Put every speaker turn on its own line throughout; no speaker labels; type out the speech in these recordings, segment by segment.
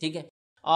ठीक है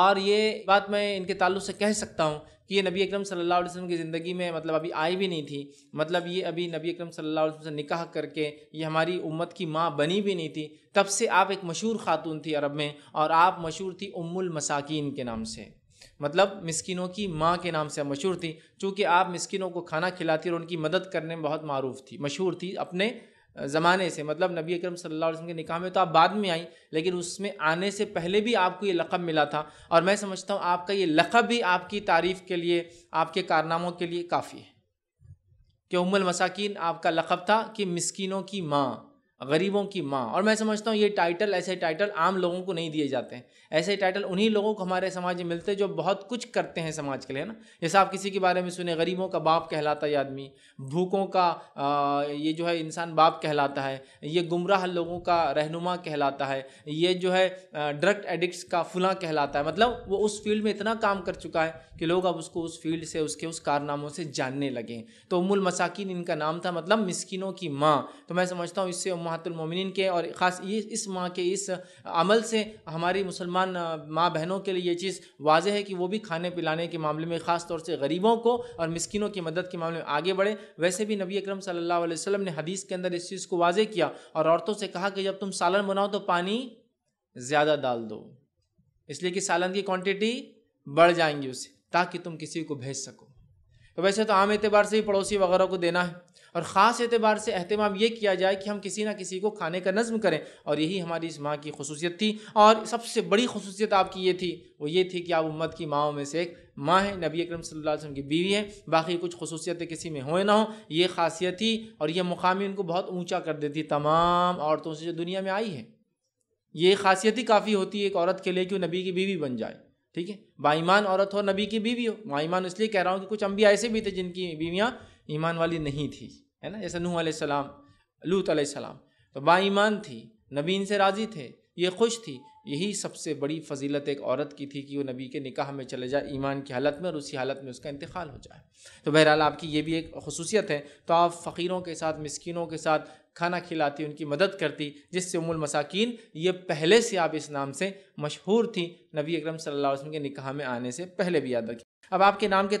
और ये बात मैं इनके ताल्लुक से कह सकता हूँ कि ये नबी अक्रम सल्लल्लाहु अलैहि वसल्लम की ज़िंदगी में मतलब अभी आई भी नहीं थी मतलब ये अभी नबी अक्रम सल्लल्लाहु अलैहि वसल्लम से निकाह करके ये हमारी उम्मत की माँ बनी भी नहीं थी तब से आप एक मशहूर ख़ातून थी अरब में और आप मशहूर थी उमुल मसाकिन के नाम से मतलब मस्किनों की माँ के नाम से मशहूर थी चूँकि आप मस्किनों को खाना खिलाती और उनकी मदद करने में बहुत मरूफ थी मशहूर थी अपने ज़माने से मतलब नबी अकरम सल्लल्लाहु अलैहि वसल्लम के निकाह में तो आप बाद में आई लेकिन उसमें आने से पहले भी आपको ये लक़ब मिला था और मैं समझता हूँ आपका ये लक़ब भी आपकी तारीफ़ के लिए आपके कारनामों के लिए काफ़ी है कि उम्मल मसाकिन आपका लक़ब था कि मिसकीनों की माँ गरीबों की माँ और मैं समझता हूँ ये टाइटल ऐसे टाइटल आम लोगों को नहीं दिए जाते हैं ऐसे टाइटल उन्हीं लोगों को हमारे समाज में मिलते हैं जो बहुत कुछ करते हैं समाज के लिए ना जैसे आप किसी के बारे में सुने गरीबों का बाप कहलाता है आदमी भूखों का आ, ये जो है इंसान बाप कहलाता है ये गुमराह लोगों का रहनुमा कहलाता है ये जो है ड्रग एडिक्ट का फुला कहलाता है मतलब वो उस फील्ड में इतना काम कर चुका है कि लोग अब उसको उस फील्ड से उसके उस कारनामों से जानने लगे तो उमुल मसाकिन इनका नाम था मतलब मिसकिनों की माँ तो मैं समझता हूँ इससे मोमिन के और ख़ास ये इस माह के इस अमल से हमारी मुसलमान माँ बहनों के लिए ये चीज़ वाज है कि वो भी खाने पिलाने के मामले में ख़ास तौर से गरीबों को और मिसकिनों की मदद के मामले में आगे बढ़े वैसे भी नबी अक्रम सल्ला वसलम ने हदीस के अंदर इस चीज़ को वाजे किया और औरतों से कहा कि जब तुम सालन बनाओ तो पानी ज़्यादा डाल दो इसलिए कि सालन की क्वान्टिटी बढ़ जाएंगी उससे ताकि तुम किसी को भेज सको तो वैसे तो आम एतबार से ही पड़ोसी वगैरह को देना है और ख़ास एतबार से अहतमाम ये किया जाए कि हम किसी ना किसी को खाने का नज़म करें और यही हमारी इस माँ की खसूसियत थी और सबसे बड़ी खसूसियत आपकी ये थी वो ये थी कि आप उम्मत की माओं में से एक माँ है नबी अकरम सल्लल्लाहु अलैहि वसल्लम की बीवी है बाकी कुछ खसूसियतें किसी में होए ना हो ये खासियत थी और यह मुकामी उनको बहुत ऊँचा कर देती तमाम औरतों से जो दुनिया में आई है ये खासियत ही काफ़ी होती है एक औरत के लिए कि वो नबी की बीवी बन जाए ठीक है बाईमान औरत हो नबी की बीवी हो बाईमान इसलिए कह रहा हूँ कि कुछ अम्बिया ऐसे भी थे जिनकी बीवियाँ ईमान वाली नहीं थी है ना जैसे नूह सलाम लूत सलाम तो बाईमान थी नबी इनसे राज़ी थे ये खुश थी यही सबसे बड़ी फजीलत एक औरत की थी कि वो नबी के निकाह में चले जाए ईमान की हालत में और उसी हालत में उसका इंतकाल हो जाए तो बहरहाल आपकी ये भी एक खसूसियत है तो आप फ़कीरों के साथ मस्किनों के साथ खाना खिलाती उनकी मदद करती जिससे उमुल मसाकिन ये पहले से आप इस नाम से मशहूर थी
नबी अक्रम सल वसम के निकाह में आने से पहले भी याद रखी अब आपके नाम के